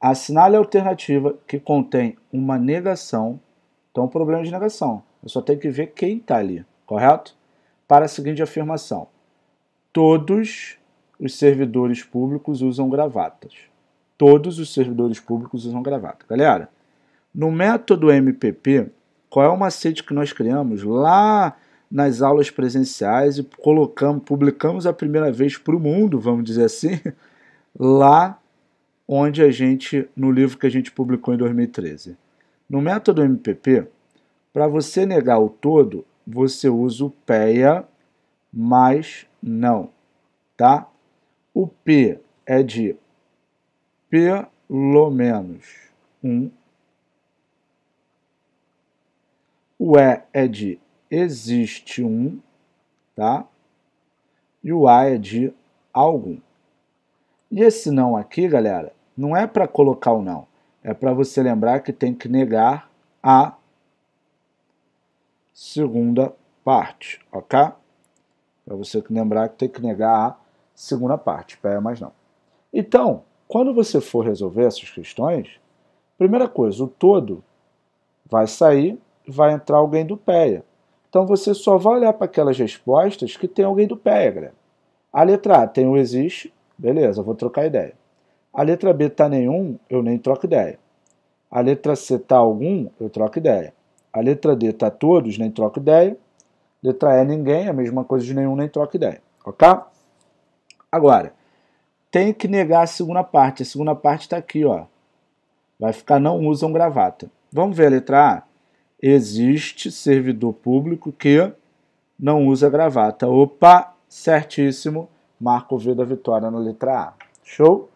Assinale a alternativa que contém uma negação. Então, problema de negação. Eu só tenho que ver quem está ali, correto? Para a seguinte afirmação: Todos os servidores públicos usam gravatas. Todos os servidores públicos usam gravata. Galera, no método MPP, qual é o macete que nós criamos lá nas aulas presenciais e colocamos, publicamos a primeira vez para o mundo, vamos dizer assim, lá onde a gente, no livro que a gente publicou em 2013. No método MPP, para você negar o todo, você usa o PEA mais não, tá? O P é de pelo menos um. O E é de existe um, tá? E o A é de algum. E esse não aqui, galera, não é para colocar o não. É para você lembrar que tem que negar a segunda parte, ok? Para você lembrar que tem que negar a segunda parte, pé mais não. Então, quando você for resolver essas questões, primeira coisa, o todo vai sair, vai entrar alguém do PEA. Então você só vai olhar para aquelas respostas que tem alguém do PEA. A letra A tem o existe, beleza, vou trocar ideia. A letra B está nenhum, eu nem troco ideia. A letra C está algum, eu troco ideia. A letra D está todos, nem troco ideia. Letra E, ninguém, a mesma coisa de nenhum, nem troco ideia. Ok? Agora, tem que negar a segunda parte. A segunda parte está aqui, ó. Vai ficar não usam gravata. Vamos ver a letra A. Existe servidor público que não usa gravata. Opa, certíssimo. Marco V da vitória na letra A. Show?